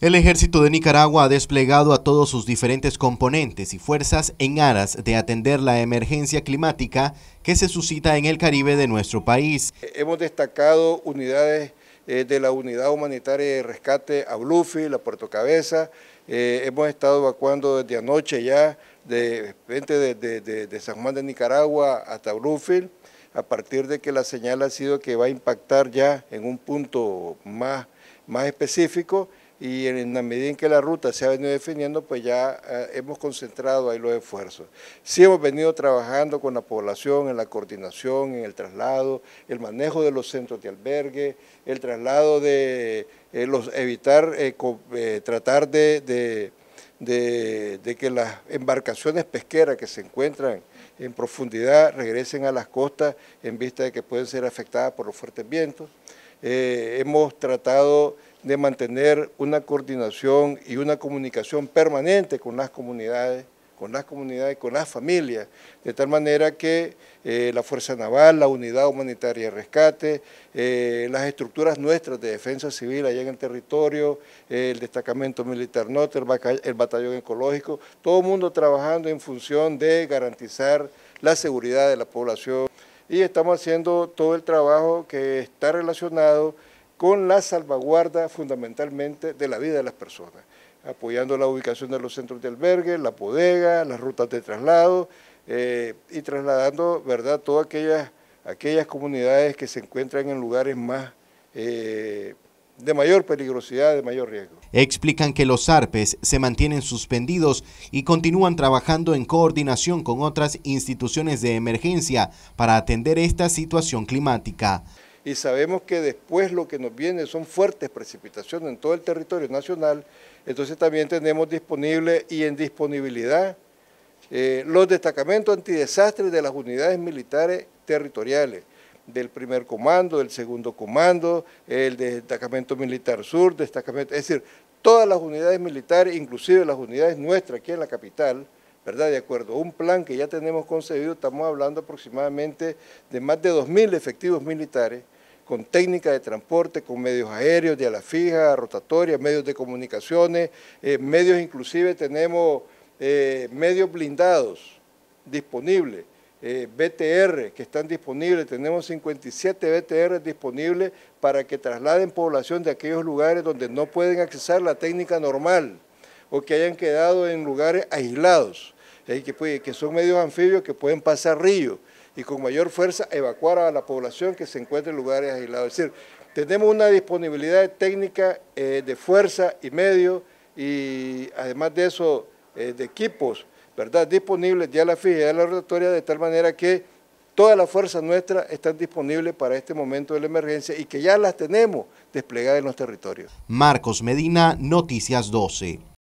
El ejército de Nicaragua ha desplegado a todos sus diferentes componentes y fuerzas en aras de atender la emergencia climática que se suscita en el Caribe de nuestro país. Hemos destacado unidades eh, de la Unidad Humanitaria de Rescate a Bluefield, a Puerto Cabeza. Eh, hemos estado evacuando desde anoche ya, de de, San Juan de Nicaragua hasta Bluefield, a partir de que la señal ha sido que va a impactar ya en un punto más, más específico y en la medida en que la ruta se ha venido definiendo, pues ya eh, hemos concentrado ahí los esfuerzos. Sí hemos venido trabajando con la población en la coordinación, en el traslado, el manejo de los centros de albergue, el traslado de eh, los, evitar, eh, tratar de que las embarcaciones pesqueras que se encuentran en profundidad regresen a las costas en vista de que pueden ser afectadas por los fuertes vientos. Eh, hemos tratado de mantener una coordinación y una comunicación permanente con las comunidades, con las comunidades, con las familias, de tal manera que eh, la Fuerza Naval, la Unidad Humanitaria de Rescate, eh, las estructuras nuestras de defensa civil allá en el territorio, el destacamento militar norte, el batallón ecológico, todo el mundo trabajando en función de garantizar la seguridad de la población y estamos haciendo todo el trabajo que está relacionado con la salvaguarda fundamentalmente de la vida de las personas, apoyando la ubicación de los centros de albergue, la bodega, las rutas de traslado eh, y trasladando ¿verdad? todas aquellas, aquellas comunidades que se encuentran en lugares más... Eh, de mayor peligrosidad, de mayor riesgo. Explican que los ARPES se mantienen suspendidos y continúan trabajando en coordinación con otras instituciones de emergencia para atender esta situación climática. Y sabemos que después lo que nos viene son fuertes precipitaciones en todo el territorio nacional, entonces también tenemos disponible y en disponibilidad eh, los destacamentos antidesastres de las unidades militares territoriales del primer comando, del segundo comando, el destacamento militar sur, destacamento, es decir, todas las unidades militares, inclusive las unidades nuestras aquí en la capital, ¿verdad? De acuerdo un plan que ya tenemos concebido, estamos hablando aproximadamente de más de 2.000 efectivos militares con técnica de transporte, con medios aéreos, de ala fija, rotatoria, medios de comunicaciones, eh, medios inclusive tenemos eh, medios blindados disponibles, eh, BTR que están disponibles, tenemos 57 BTR disponibles para que trasladen población de aquellos lugares donde no pueden accesar la técnica normal o que hayan quedado en lugares aislados, que, que son medios anfibios que pueden pasar río y con mayor fuerza evacuar a la población que se encuentra en lugares aislados. Es decir, tenemos una disponibilidad técnica eh, de fuerza y medio y además de eso eh, de equipos ¿verdad? disponibles ya la fijé de la rotatoria de tal manera que toda la fuerza nuestra están disponible para este momento de la emergencia y que ya las tenemos desplegadas en los territorios. Marcos Medina, Noticias 12.